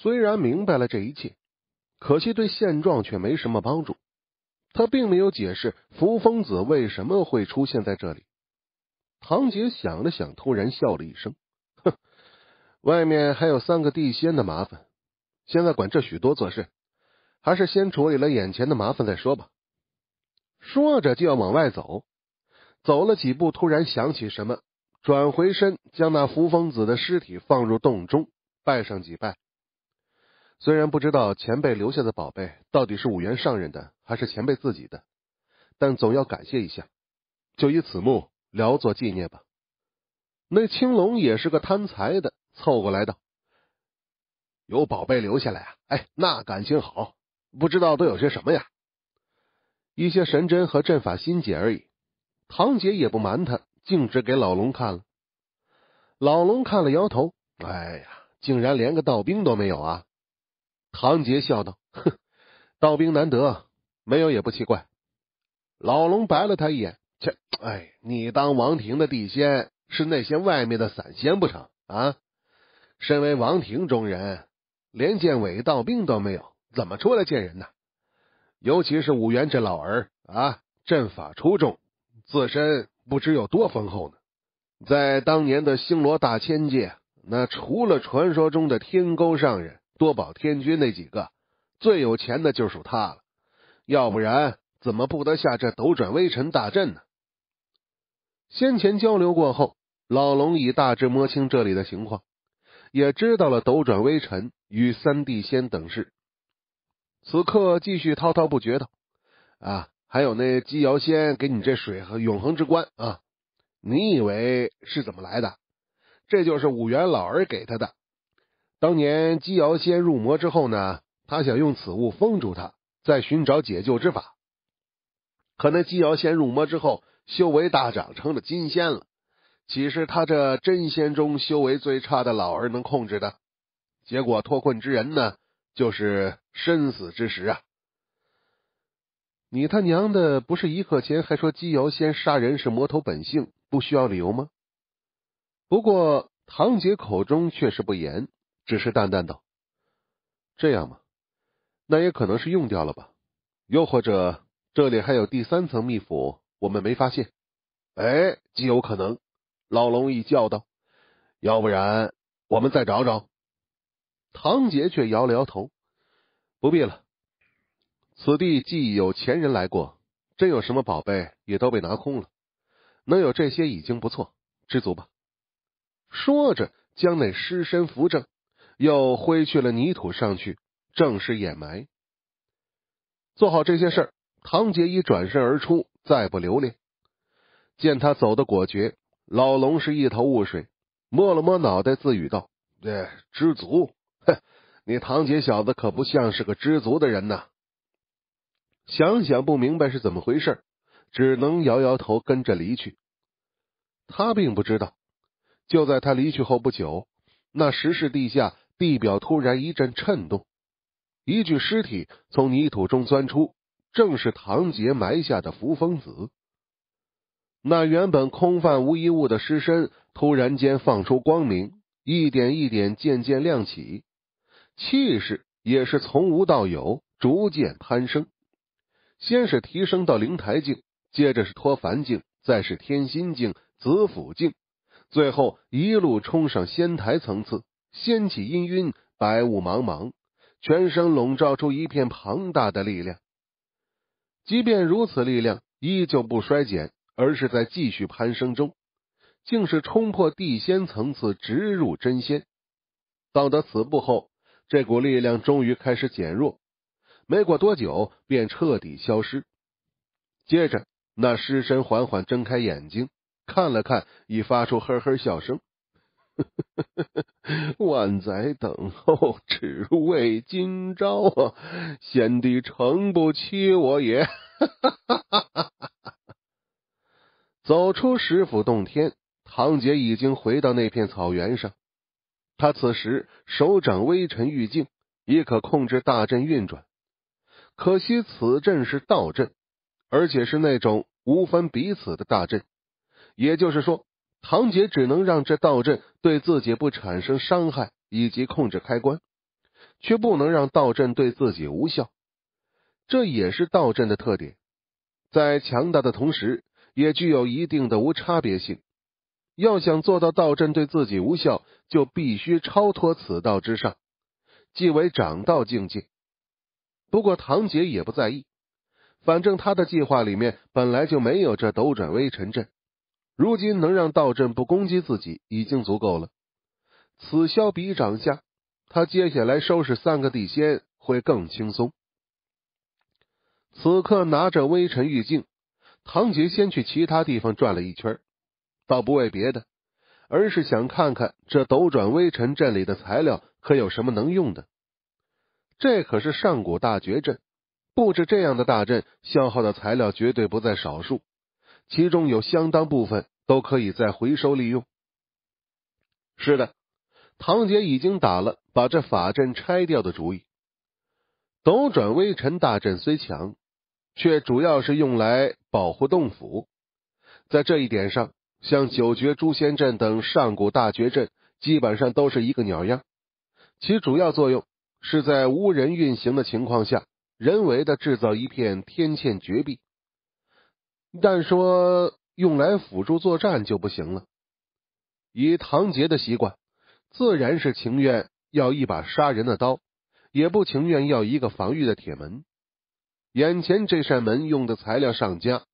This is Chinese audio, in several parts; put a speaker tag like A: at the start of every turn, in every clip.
A: 虽然明白了这一切，可惜对现状却没什么帮助。他并没有解释扶风子为什么会出现在这里。唐杰想了想，突然笑了一声：“哼，外面还有三个地仙的麻烦，现在管这许多做事，还是先处理了眼前的麻烦再说吧。”说着就要往外走，走了几步，突然想起什么，转回身将那扶风子的尸体放入洞中，拜上几拜。虽然不知道前辈留下的宝贝到底是五元上任的还是前辈自己的，但总要感谢一下，就以此墓聊作纪念吧。那青龙也是个贪财的，凑过来道：“有宝贝留下来啊？哎，那感情好，不知道都有些什么呀？一些神针和阵法心解而已。”堂姐也不瞒他，径直给老龙看了。老龙看了，摇头：“哎呀，竟然连个道兵都没有啊！”唐杰笑道：“哼，道兵难得，没有也不奇怪。”老龙白了他一眼：“切，哎，你当王庭的地仙是那些外面的散仙不成？啊，身为王庭中人，连见伪道兵都没有，怎么出来见人呢？尤其是五元这老儿啊，阵法出众，自身不知有多丰厚呢。在当年的星罗大千界，那除了传说中的天勾上人。”多宝天君那几个最有钱的就数他了，要不然怎么不得下这斗转微尘大阵呢？先前交流过后，老龙已大致摸清这里的情况，也知道了斗转微尘与三地仙等事。此刻继续滔滔不绝道：“啊，还有那姬瑶仙给你这水和永恒之棺啊，你以为是怎么来的？这就是五元老儿给他的。”当年姬瑶仙入魔之后呢，他想用此物封住他，再寻找解救之法。可那姬瑶仙入魔之后，修为大涨，成了金仙了，岂是他这真仙中修为最差的老儿能控制的？结果脱困之人呢，就是身死之时啊！你他娘的，不是一刻前还说姬瑶仙杀人是魔头本性，不需要理由吗？不过唐杰口中却是不严。只是淡淡道：“这样吗？那也可能是用掉了吧，又或者这里还有第三层秘府，我们没发现。哎，极有可能。”老龙一叫道：“要不然我们再找找。”唐杰却摇了摇头：“不必了，此地既有前人来过，真有什么宝贝也都被拿空了，能有这些已经不错，知足吧。”说着，将那尸身扶正。又挥去了泥土上去，正式掩埋。做好这些事儿，唐杰一转身而出，再不留恋。见他走的果决，老龙是一头雾水，摸了摸脑袋，自语道：“这知足？哼，你堂姐小子可不像是个知足的人呐。”想想不明白是怎么回事，只能摇摇头，跟着离去。他并不知道，就在他离去后不久，那石室地下。地表突然一阵震动，一具尸体从泥土中钻出，正是唐杰埋下的扶风子。那原本空泛无一物的尸身，突然间放出光明，一点一点渐渐亮起，气势也是从无到有，逐渐攀升。先是提升到灵台境，接着是脱凡境，再是天心境、紫府境，最后一路冲上仙台层次。掀起氤氲白雾茫茫，全身笼罩出一片庞大的力量。即便如此，力量依旧不衰减，而是在继续攀升中，竟是冲破地仙层次，直入真仙。到达此步后，这股力量终于开始减弱，没过多久便彻底消失。接着，那尸身缓缓睁开眼睛，看了看，已发出呵呵笑声。万载等候，只为今朝。啊！先帝诚不欺我也。走出石府洞天，唐杰已经回到那片草原上。他此时手掌微尘玉镜，亦可控制大阵运转。可惜此阵是道阵，而且是那种无分彼此的大阵，也就是说。唐杰只能让这道阵对自己不产生伤害，以及控制开关，却不能让道阵对自己无效。这也是道阵的特点，在强大的同时，也具有一定的无差别性。要想做到道阵对自己无效，就必须超脱此道之上，即为掌道境界。不过，唐杰也不在意，反正他的计划里面本来就没有这斗转微尘阵。如今能让道阵不攻击自己已经足够了。此消彼长下，他接下来收拾三个地仙会更轻松。此刻拿着微尘玉镜，唐杰先去其他地方转了一圈，倒不为别的，而是想看看这斗转微尘阵里的材料可有什么能用的。这可是上古大绝阵，布置这样的大阵消耗的材料绝对不在少数，其中有相当部分。都可以再回收利用。是的，唐杰已经打了把这法阵拆掉的主意。斗转微尘大阵虽强，却主要是用来保护洞府。在这一点上，像九绝诛仙阵等上古大绝阵，基本上都是一个鸟样。其主要作用是在无人运行的情况下，人为的制造一片天堑绝壁。但说。用来辅助作战就不行了。以唐杰的习惯，自然是情愿要一把杀人的刀，也不情愿要一个防御的铁门。眼前这扇门用的材料上佳，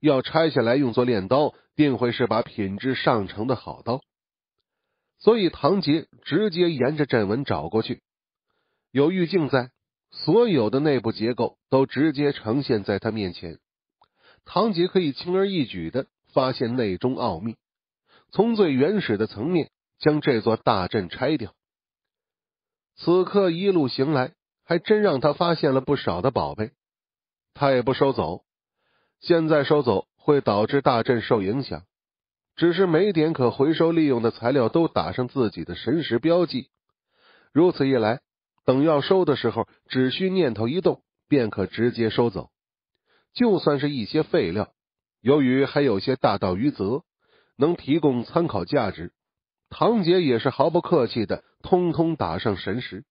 A: 要拆下来用作炼刀，定会是把品质上乘的好刀。所以唐杰直接沿着阵纹找过去，有玉镜在，所有的内部结构都直接呈现在他面前。唐杰可以轻而易举的发现内中奥秘，从最原始的层面将这座大阵拆掉。此刻一路行来，还真让他发现了不少的宝贝。他也不收走，现在收走会导致大阵受影响。只是每点可回收利用的材料都打上自己的神识标记，如此一来，等要收的时候，只需念头一动，便可直接收走。就算是一些废料，由于还有些大道余泽，能提供参考价值。唐杰也是毫不客气的，通通打上神石。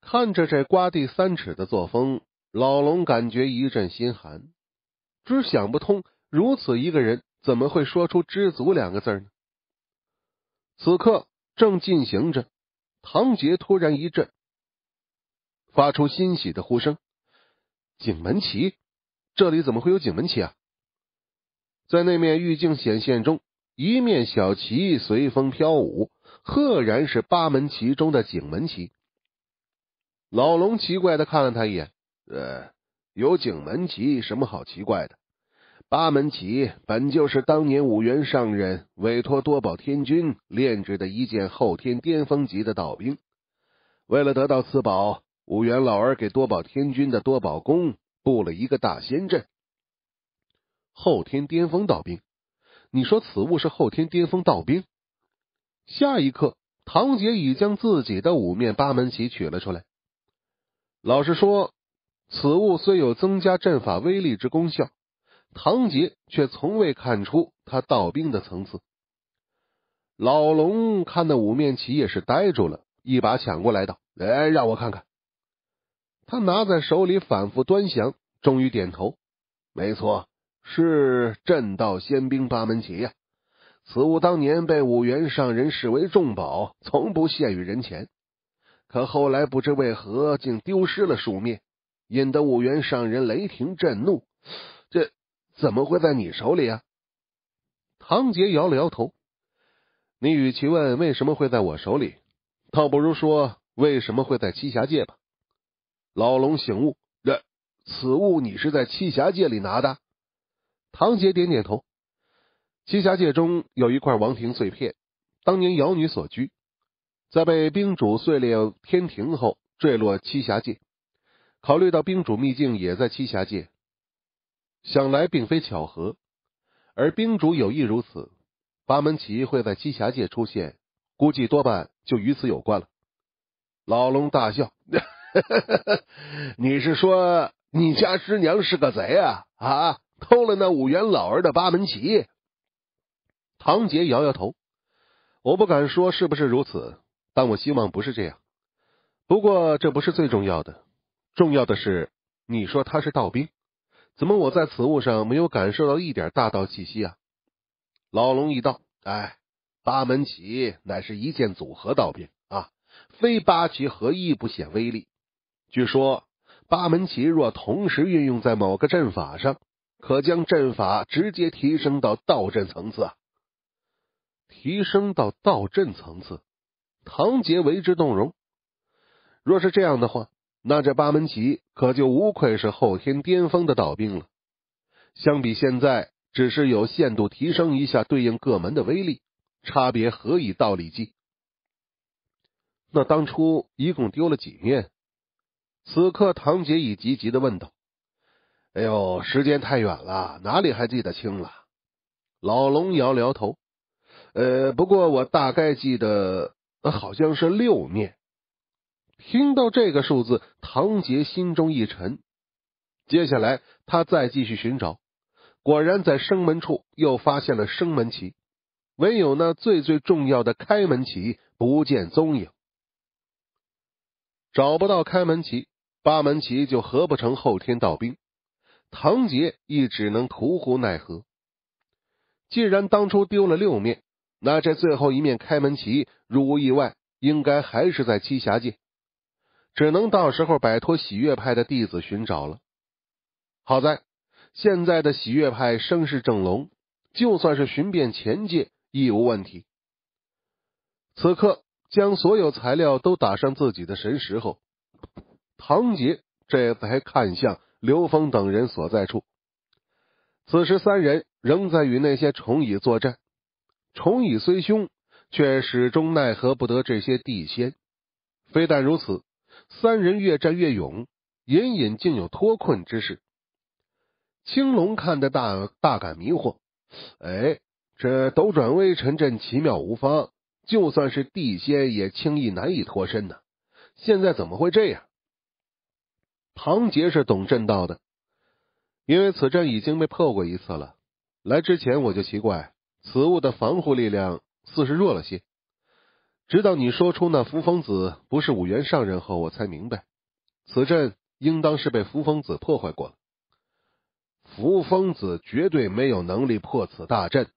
A: 看着这瓜地三尺的作风，老龙感觉一阵心寒，只想不通，如此一个人怎么会说出“知足”两个字呢？此刻正进行着，唐杰突然一震，发出欣喜的呼声。景门旗，这里怎么会有景门旗啊？在那面玉镜显现中，一面小旗随风飘舞，赫然是八门旗中的景门旗。老龙奇怪的看了他一眼，呃，有景门旗，什么好奇怪的？八门旗本就是当年五元上人委托多宝天君炼制的一件后天巅峰级的道兵，为了得到此宝。五元老儿给多宝天君的多宝宫布了一个大仙阵，后天巅峰道兵。你说此物是后天巅峰道兵？下一刻，唐杰已将自己的五面八门旗取了出来。老实说，此物虽有增加阵法威力之功效，唐杰却从未看出他道兵的层次。老龙看那五面旗也是呆住了，一把抢过来道：“哎，让我看看。”他拿在手里反复端详，终于点头。没错，是镇道仙兵八门旗呀。此物当年被五元上人视为重宝，从不现于人前。可后来不知为何竟丢失了数面，引得五元上人雷霆震怒。这怎么会在你手里？唐杰摇了摇头。你与其问为什么会在我手里，倒不如说为什么会在栖霞界吧。老龙醒悟，此物你是在七侠界里拿的。唐杰点点头，七侠界中有一块王庭碎片，当年瑶女所居，在被冰主碎裂天庭后坠落七侠界。考虑到冰主秘境也在七侠界，想来并非巧合，而冰主有意如此。八门旗会在七侠界出现，估计多半就与此有关了。老龙大笑。你是说你家师娘是个贼啊？啊，偷了那五元老儿的八门旗？唐杰摇摇头，我不敢说是不是如此，但我希望不是这样。不过这不是最重要的，重要的是你说他是道兵，怎么我在此物上没有感受到一点大道气息啊？老龙一道，哎，八门旗乃是一件组合道兵啊，非八旗合一不显威力。据说八门旗若同时运用在某个阵法上，可将阵法直接提升到道阵层次。提升到道阵层次，唐杰为之动容。若是这样的话，那这八门旗可就无愧是后天巅峰的道兵了。相比现在，只是有限度提升一下对应各门的威力，差别何以道理计？那当初一共丢了几面？此刻，唐杰已急急的问道：“哎呦，时间太远了，哪里还记得清了？”老龙摇摇头。呃，不过我大概记得，好像是六面。听到这个数字，唐杰心中一沉。接下来，他再继续寻找，果然在生门处又发现了生门旗，唯有那最最重要的开门旗不见踪影。找不到开门旗。八门旗就合不成后天道兵，唐杰亦只能徒呼奈何。既然当初丢了六面，那这最后一面开门旗，如无意外，应该还是在栖霞界，只能到时候摆脱喜悦派的弟子寻找了。好在现在的喜悦派声势正隆，就算是寻遍前界亦无问题。此刻将所有材料都打上自己的神石后。唐杰这才看向刘峰等人所在处，此时三人仍在与那些虫蚁作战。虫蚁虽凶，却始终奈何不得这些地仙。非但如此，三人越战越勇，隐隐竟有脱困之势。青龙看得大大感迷惑，哎，这斗转微尘阵奇妙无方，就算是地仙也轻易难以脱身呢。现在怎么会这样？唐杰是懂阵道的，因为此阵已经被破过一次了。来之前我就奇怪，此物的防护力量似是弱了些。直到你说出那扶风子不是五元上人后，我才明白，此阵应当是被扶风子破坏过了。扶风子绝对没有能力破此大阵。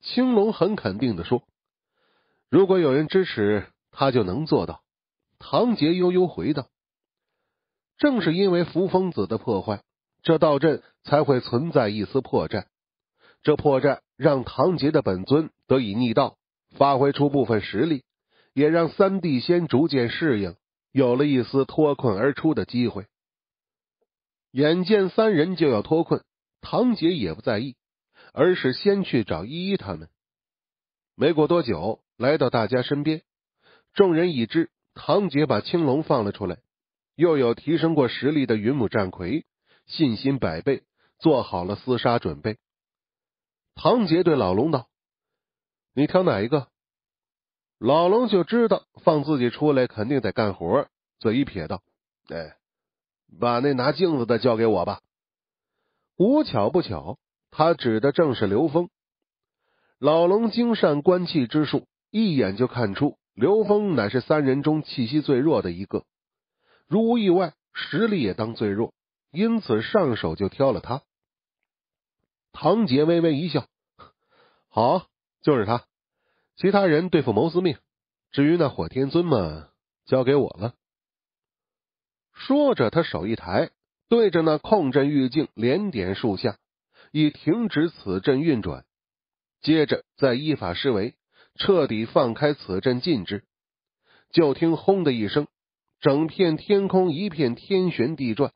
A: 青龙很肯定的说：“如果有人支持，他就能做到。”唐杰悠悠回道。正是因为扶风子的破坏，这道阵才会存在一丝破绽。这破绽让唐杰的本尊得以逆道，发挥出部分实力，也让三地仙逐渐适应，有了一丝脱困而出的机会。眼见三人就要脱困，唐杰也不在意，而是先去找依依他们。没过多久，来到大家身边，众人已知唐杰把青龙放了出来。又有提升过实力的云母战魁，信心百倍，做好了厮杀准备。唐杰对老龙道：“你挑哪一个？”老龙就知道放自己出来，肯定得干活。嘴一撇道：“哎，把那拿镜子的交给我吧。”无巧不巧，他指的正是刘峰。老龙精善观气之术，一眼就看出刘峰乃是三人中气息最弱的一个。如无意外，实力也当最弱，因此上手就挑了他。唐杰微微一笑：“好，就是他。其他人对付谋司命，至于那火天尊嘛，交给我了。”说着，他手一抬，对着那控阵玉镜连点数下，以停止此阵运转。接着再依法施为，彻底放开此阵禁制。就听“轰”的一声。整片天空一片天旋地转，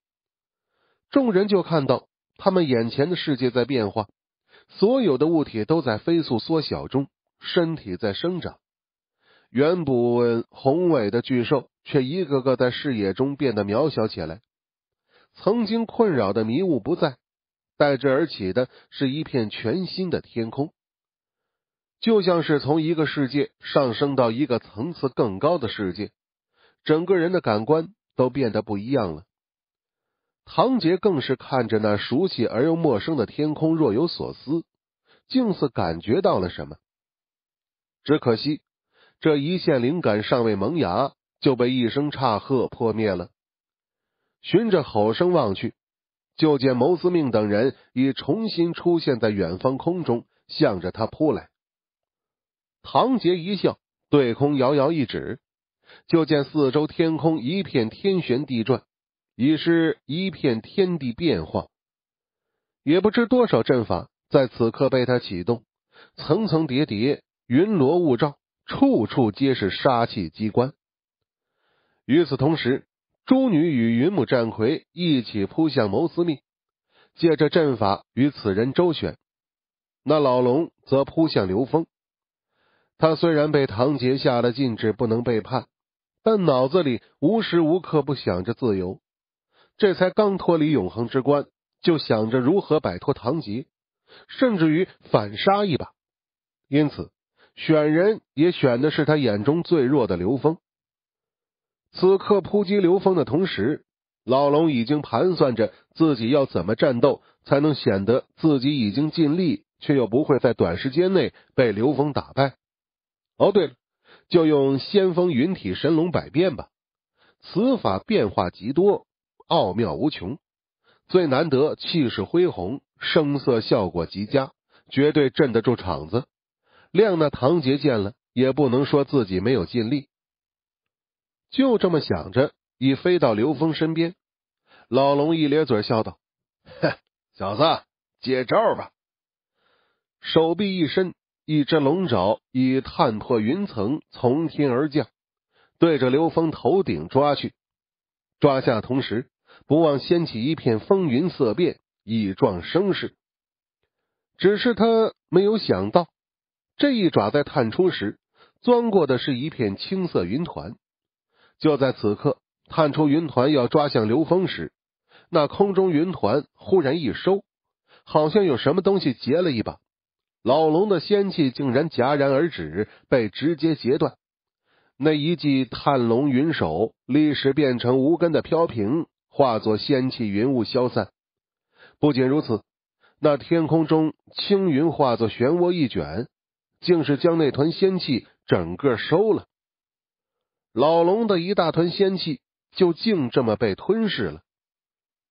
A: 众人就看到他们眼前的世界在变化，所有的物体都在飞速缩小中，身体在生长，原本宏伟的巨兽却一个个在视野中变得渺小起来。曾经困扰的迷雾不在，代之而起的是一片全新的天空，就像是从一个世界上升到一个层次更高的世界。整个人的感官都变得不一样了。唐杰更是看着那熟悉而又陌生的天空，若有所思，竟似感觉到了什么。只可惜这一线灵感尚未萌芽，就被一声岔喝破灭了。循着吼声望去，就见牟思命等人已重新出现在远方空中，向着他扑来。唐杰一笑，对空遥遥一指。就见四周天空一片天旋地转，已是一片天地变化。也不知多少阵法在此刻被他启动，层层叠叠，云罗雾罩，处处皆是杀气机关。与此同时，朱女与云母战魁一起扑向谋司命，借着阵法与此人周旋。那老龙则扑向刘峰，他虽然被唐杰下了禁制，不能背叛。但脑子里无时无刻不想着自由，这才刚脱离永恒之关，就想着如何摆脱唐吉，甚至于反杀一把。因此，选人也选的是他眼中最弱的刘峰。此刻扑击刘峰的同时，老龙已经盘算着自己要怎么战斗，才能显得自己已经尽力，却又不会在短时间内被刘峰打败。哦，对了。就用先锋云体神龙百变吧，此法变化极多，奥妙无穷，最难得气势恢宏，声色效果极佳，绝对镇得住场子。谅那唐杰见了，也不能说自己没有尽力。就这么想着，已飞到刘峰身边。老龙一咧嘴笑道：“哼，小子，接招吧！”手臂一伸。一只龙爪已探破云层，从天而降，对着刘峰头顶抓去。抓下同时，不忘掀起一片风云色变，以壮声势。只是他没有想到，这一爪在探出时，钻过的是一片青色云团。就在此刻，探出云团要抓向刘峰时，那空中云团忽然一收，好像有什么东西截了一把。老龙的仙气竟然戛然而止，被直接截断。那一记探龙云手立时变成无根的飘萍，化作仙气云雾消散。不仅如此，那天空中青云化作漩涡一卷，竟是将那团仙气整个收了。老龙的一大团仙气就竟这么被吞噬了。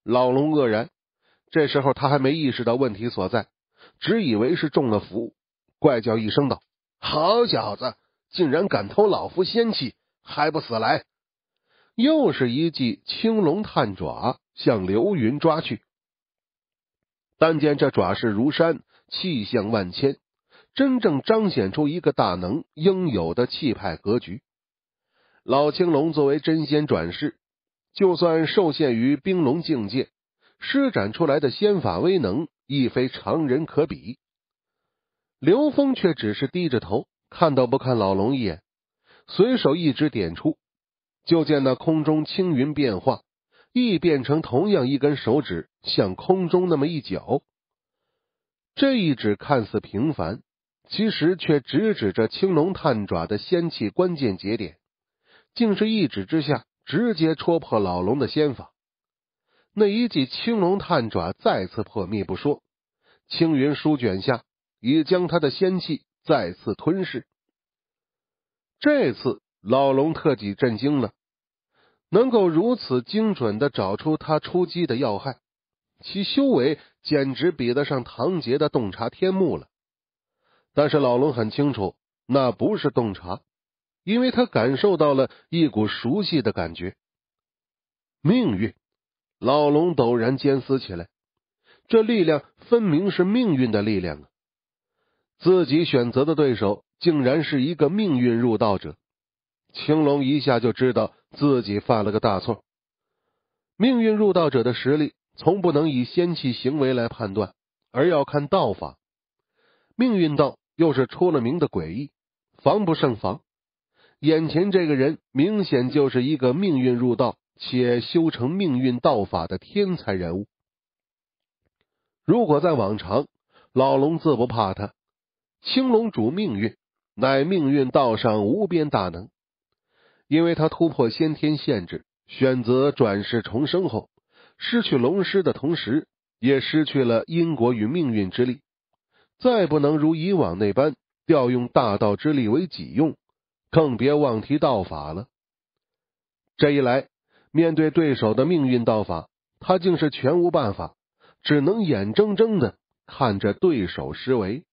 A: 老龙愕然，这时候他还没意识到问题所在。只以为是中了符，怪叫一声道：“好小子，竟然敢偷老夫仙气，还不死来！”又是一记青龙探爪向流云抓去。但见这爪势如山，气象万千，真正彰显出一个大能应有的气派格局。老青龙作为真仙转世，就算受限于冰龙境界，施展出来的仙法威能。亦非常人可比。刘峰却只是低着头，看都不看老龙一眼，随手一指点出，就见那空中青云变化，亦变成同样一根手指，向空中那么一搅。这一指看似平凡，其实却直指着青龙探爪的仙气关键节点，竟是一指之下，直接戳破老龙的仙法。那一记青龙探爪再次破灭不说，青云舒卷下也将他的仙气再次吞噬。这次老龙特地震惊了，能够如此精准的找出他出击的要害，其修为简直比得上唐杰的洞察天目了。但是老龙很清楚，那不是洞察，因为他感受到了一股熟悉的感觉，命运。老龙陡然尖思起来，这力量分明是命运的力量啊！自己选择的对手，竟然是一个命运入道者。青龙一下就知道自己犯了个大错。命运入道者的实力，从不能以仙气行为来判断，而要看道法。命运道又是出了名的诡异，防不胜防。眼前这个人，明显就是一个命运入道。且修成命运道法的天才人物，如果在往常，老龙自不怕他。青龙主命运，乃命运道上无边大能。因为他突破先天限制，选择转世重生后，失去龙师的同时，也失去了因果与命运之力，再不能如以往那般调用大道之力为己用，更别妄提道法了。这一来。面对对手的命运道法，他竟是全无办法，只能眼睁睁的看着对手施为。